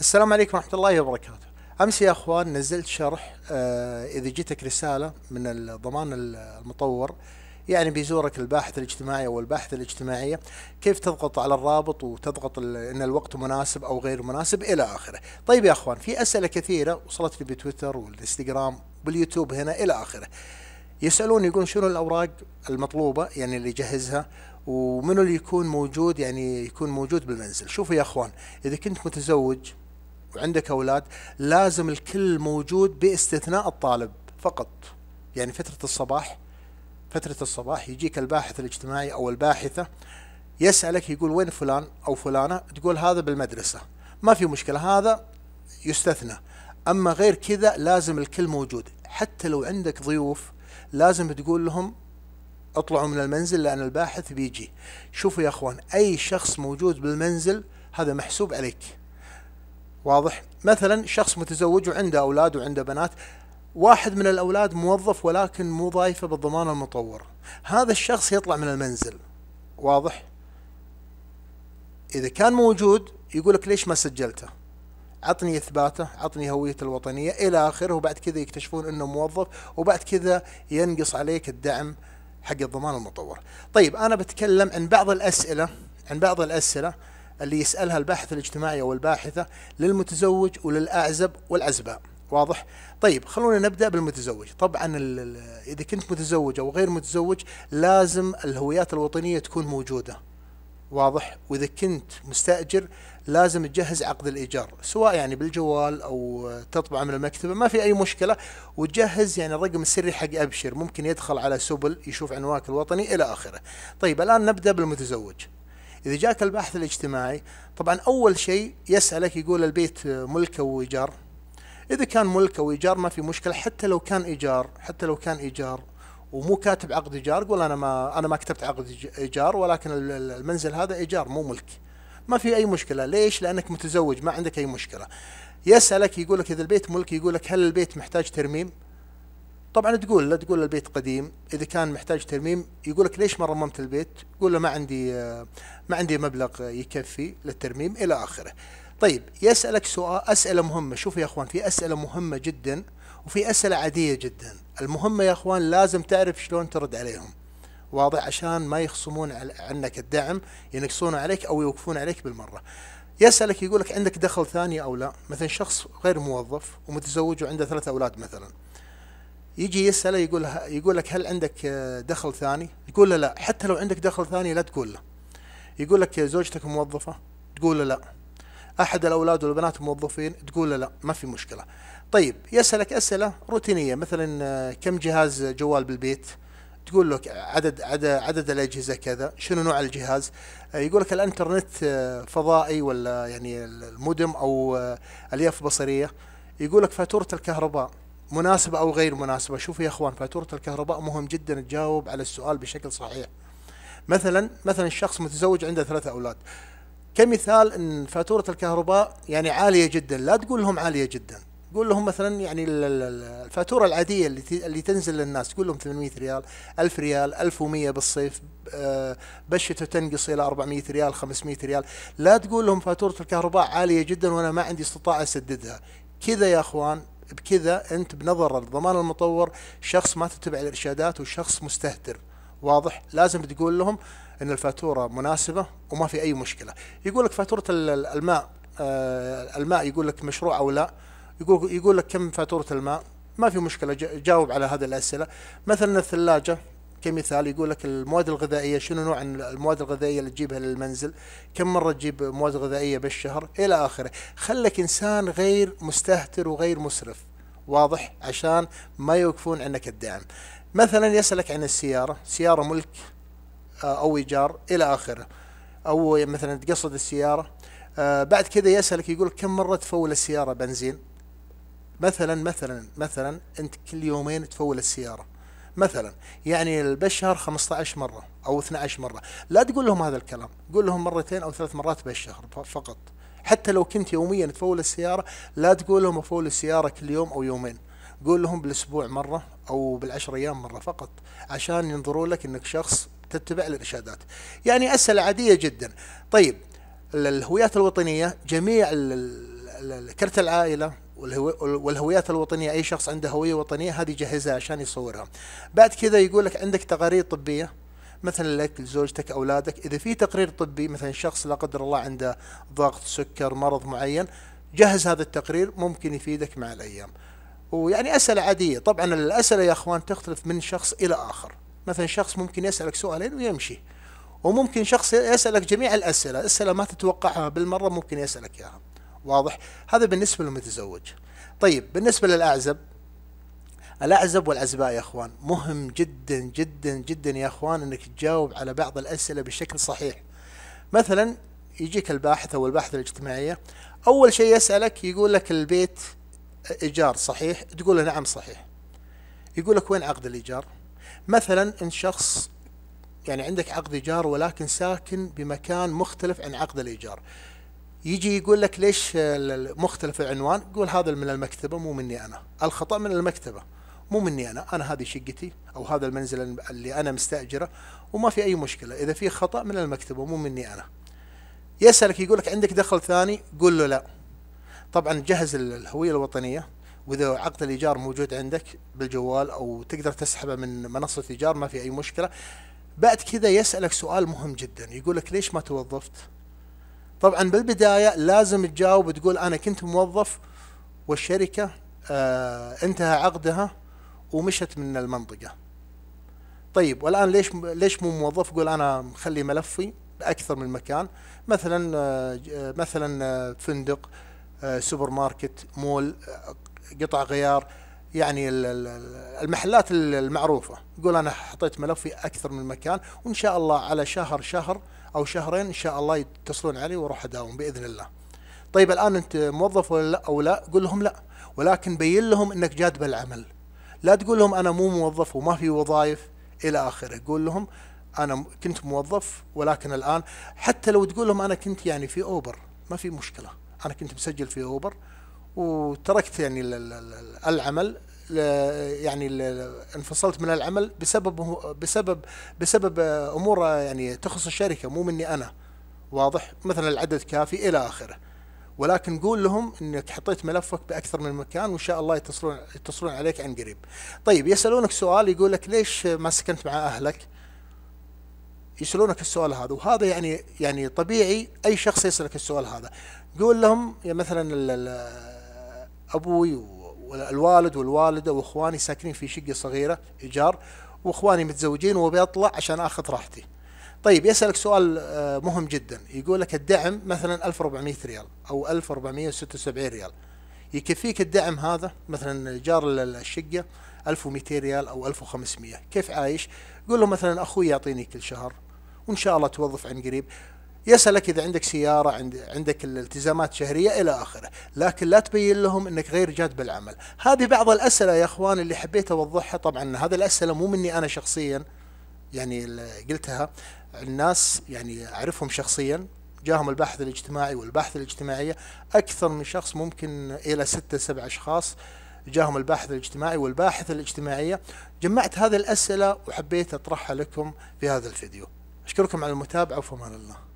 السلام عليكم ورحمة الله وبركاته أمس يا أخوان نزلت شرح آه، إذا جتك رسالة من الضمان المطور يعني بيزورك الباحث الاجتماعي او الباحثه الاجتماعيه كيف تضغط على الرابط وتضغط ان الوقت مناسب او غير مناسب الى اخره. طيب يا اخوان في اسئله كثيره وصلت لي بتويتر والانستغرام واليوتيوب هنا الى اخره. يسالون يقولون شنو الاوراق المطلوبه يعني اللي يجهزها ومنو اللي يكون موجود يعني يكون موجود بالمنزل. شوفوا يا اخوان اذا كنت متزوج وعندك اولاد لازم الكل موجود باستثناء الطالب فقط يعني فتره الصباح فتره الصباح يجيك الباحث الاجتماعي او الباحثه يسالك يقول وين فلان او فلانه تقول هذا بالمدرسه ما في مشكله هذا يستثنى اما غير كذا لازم الكل موجود حتى لو عندك ضيوف لازم تقول لهم اطلعوا من المنزل لان الباحث بيجي شوفوا يا اخوان اي شخص موجود بالمنزل هذا محسوب عليك واضح مثلا شخص متزوج وعنده أولاد وعنده بنات واحد من الأولاد موظف ولكن مو ضايفه بالضمان المطور هذا الشخص يطلع من المنزل واضح إذا كان موجود يقول لك ليش ما سجلته عطني اثباته عطني هويته الوطنيه الى اخره وبعد كذا يكتشفون انه موظف وبعد كذا ينقص عليك الدعم حق الضمان المطور طيب انا بتكلم عن بعض الاسئله عن بعض الاسئله اللي يسألها الباحث الاجتماعي أو الباحثة للمتزوج وللأعزب والعزباء واضح؟ طيب خلونا نبدأ بالمتزوج طبعا إذا كنت متزوج أو غير متزوج لازم الهويات الوطنية تكون موجودة واضح؟ وإذا كنت مستأجر لازم تجهز عقد الإيجار سواء يعني بالجوال أو تطبعه من المكتبة ما في أي مشكلة وتجهز يعني الرقم السري حق أبشر ممكن يدخل على سبل يشوف عنوانك الوطني إلى آخره طيب الآن نبدأ بالمتزوج إذا جاك الباحث الاجتماعي طبعا أول شيء يسألك يقول البيت ملك أو إيجار إذا كان ملك أو إيجار ما في مشكلة حتى لو كان إيجار حتى لو كان إيجار ومو كاتب عقد إيجار قول أنا ما أنا ما كتبت عقد إيجار ولكن المنزل هذا إيجار مو ملك ما في أي مشكلة ليش؟ لأنك متزوج ما عندك أي مشكلة يسألك يقول لك إذا البيت ملك يقول لك هل البيت محتاج ترميم؟ طبعا تقول له تقول له البيت قديم اذا كان محتاج ترميم يقول لك ليش ما رممت البيت؟ قول له ما عندي ما عندي مبلغ يكفي للترميم الى اخره. طيب يسالك سؤال اسئله مهمه، شوف يا اخوان في اسئله مهمه جدا وفي اسئله عاديه جدا، المهمه يا اخوان لازم تعرف شلون ترد عليهم. واضح عشان ما يخصمون عنك الدعم ينقصون عليك او يوقفون عليك بالمره. يسالك يقول لك عندك دخل ثاني او لا، مثلا شخص غير موظف ومتزوج وعنده ثلاث اولاد مثلا. يجي يساله يقول يقول لك هل عندك آه، دخل ثاني؟ يقول له لا، حتى لو عندك دخل ثاني لا تقول له. يقول لك زوجتك موظفه؟ تقول له لا. احد الاولاد والبنات موظفين؟ تقول له لا، ما في مشكله. طيب يسالك اسئله روتينيه مثلا آه، كم جهاز جوال بالبيت؟ تقول لك عدد عدد عدد الاجهزه كذا، شنو نوع الجهاز؟ آه، يقول لك الانترنت فضائي ولا يعني المودم او الياف بصريه؟ يقول لك فاتوره الكهرباء مناسبة أو غير مناسبة شوفوا يا أخوان فاتورة الكهرباء مهم جدا تجاوب على السؤال بشكل صحيح مثلا مثلا الشخص متزوج عنده ثلاثة أولاد كمثال ان فاتوره الكهرباء يعني عاليه جدا لا تقول لهم عاليه جدا قول لهم مثلا يعني الفاتوره العاديه اللي اللي تنزل للناس قول لهم 800 ريال 1000 ريال 1100 بالصيف آه، بشته تنقص الى 400 ريال 500 ريال لا تقول لهم فاتوره الكهرباء عاليه جدا وانا ما عندي استطاعه اسددها كذا يا اخوان بكذا أنت بنظر الضمان المطور شخص ما تتبع الإرشادات وشخص مستهتر واضح لازم تقول لهم أن الفاتورة مناسبة وما في أي مشكلة يقول لك فاتورة الماء آه، الماء يقول لك مشروع أو لا يقول, يقول لك كم فاتورة الماء ما في مشكلة جاوب على هذه الأسئلة مثلا الثلاجة كمثال يقول لك المواد الغذائيه شنو نوع المواد الغذائيه اللي تجيبها للمنزل كم مره تجيب مواد غذائيه بالشهر الى اخره خلك انسان غير مستهتر وغير مسرف واضح عشان ما يوقفون عنك الدعم مثلا يسألك عن السيارة سيارة ملك آه، أو إيجار إلى آخره أو مثلا تقصد السيارة آه، بعد كذا يسألك يقول كم مرة تفول السيارة بنزين مثلا مثلا مثلا أنت كل يومين تفول السيارة مثلا يعني بالشهر 15 مرة أو 12 مرة لا تقول لهم هذا الكلام قول لهم مرتين أو ثلاث مرات بالشهر فقط حتى لو كنت يوميا تفول السيارة لا تقول لهم أفول السيارة كل يوم أو يومين قول لهم بالأسبوع مرة أو بالعشر أيام مرة فقط عشان ينظروا لك أنك شخص تتبع الإرشادات يعني أسئلة عادية جدا طيب الهويات الوطنية جميع كرت العائلة والهويات الوطنيه اي شخص عنده هويه وطنيه هذه يجهزها عشان يصورها بعد كذا يقول لك عندك تقارير طبيه مثلا لك لزوجتك اولادك اذا في تقرير طبي مثلا شخص لا قدر الله عنده ضغط سكر مرض معين جهز هذا التقرير ممكن يفيدك مع الايام ويعني اسئله عاديه طبعا الاسئله يا اخوان تختلف من شخص الى اخر مثلا شخص ممكن يسالك سؤالين ويمشي وممكن شخص يسالك جميع الاسئله اسئله ما تتوقعها بالمره ممكن يسالك اياها واضح هذا بالنسبة للمتزوج طيب بالنسبة للأعزب الأعزب والعزباء يا أخوان مهم جدا جدا جدا يا أخوان أنك تجاوب على بعض الأسئلة بشكل صحيح مثلا يجيك الباحث أو الباحثة الاجتماعية أول شيء يسألك يقول لك البيت إيجار صحيح تقول له نعم صحيح يقول لك وين عقد الإيجار مثلا إن شخص يعني عندك عقد إيجار ولكن ساكن بمكان مختلف عن عقد الإيجار يجي يقول لك ليش مختلف العنوان قول هذا من المكتبة مو مني أنا الخطأ من المكتبة مو مني أنا أنا هذه شقتي أو هذا المنزل اللي أنا مستأجره وما في أي مشكلة إذا في خطأ من المكتبة مو مني أنا يسألك يقول لك عندك دخل ثاني قول له لا طبعا جهز الهوية الوطنية واذا عقد الايجار موجود عندك بالجوال او تقدر تسحبه من منصه ايجار ما في اي مشكله بعد كذا يسالك سؤال مهم جدا يقول لك ليش ما توظفت طبعا بالبدايه لازم تجاوب تقول انا كنت موظف والشركه آه انتهى عقدها ومشت من المنطقه. طيب والان ليش ليش مو موظف؟ قول انا مخلي ملفي باكثر من مكان مثلا آه, آه، مثلا آه فندق آه سوبر ماركت مول آه، قطع غيار يعني المحلات المعروفه قول انا حطيت ملفي اكثر من مكان وان شاء الله على شهر شهر او شهرين ان شاء الله يتصلون علي واروح اداوم باذن الله. طيب الان انت موظف ولا لا او لا؟ قول لهم لا ولكن بين لهم انك جاد بالعمل. لا تقول لهم انا مو موظف وما في وظائف الى اخره، قول لهم انا كنت موظف ولكن الان حتى لو تقول لهم انا كنت يعني في اوبر ما في مشكله، انا كنت مسجل في اوبر وتركت يعني العمل يعني انفصلت من العمل بسبب بسبب بسبب آه، امور آه، يعني تخص الشركه مو مني انا واضح مثلا العدد كافي الى اخره ولكن قول لهم انك حطيت ملفك باكثر من مكان وان شاء الله يتصلون يتصلون عليك عن قريب. طيب يسالونك سؤال يقول لك ليش ما سكنت مع اهلك؟ يسالونك السؤال هذا وهذا يعني يعني طبيعي اي شخص يسالك السؤال هذا. قول لهم يا يعني مثلا ابوي و الوالد والوالده واخواني ساكنين في شقه صغيره ايجار واخواني متزوجين وابي اطلع عشان اخذ راحتي. طيب يسالك سؤال آه، مهم جدا يقول لك الدعم مثلا 1400 ريال او 1476 ريال يكفيك الدعم هذا مثلا جار الشقه 1200 ريال او 1500 كيف عايش؟ قول له مثلا اخوي يعطيني كل شهر وان شاء الله توظف عن قريب يسألك إذا عندك سيارة عندك الالتزامات شهرية إلى آخره لكن لا تبين لهم أنك غير جاد بالعمل هذه بعض الأسئلة يا أخوان اللي حبيت أوضحها طبعا هذه الأسئلة مو مني أنا شخصيا يعني قلتها الناس يعني أعرفهم شخصيا جاهم الباحث الاجتماعي والباحث الاجتماعية أكثر من شخص ممكن إلى ستة سبع أشخاص جاهم الباحث الاجتماعي والباحثة الاجتماعية جمعت هذه الأسئلة وحبيت أطرحها لكم في هذا الفيديو أشكركم على المتابعة وفي أمان الله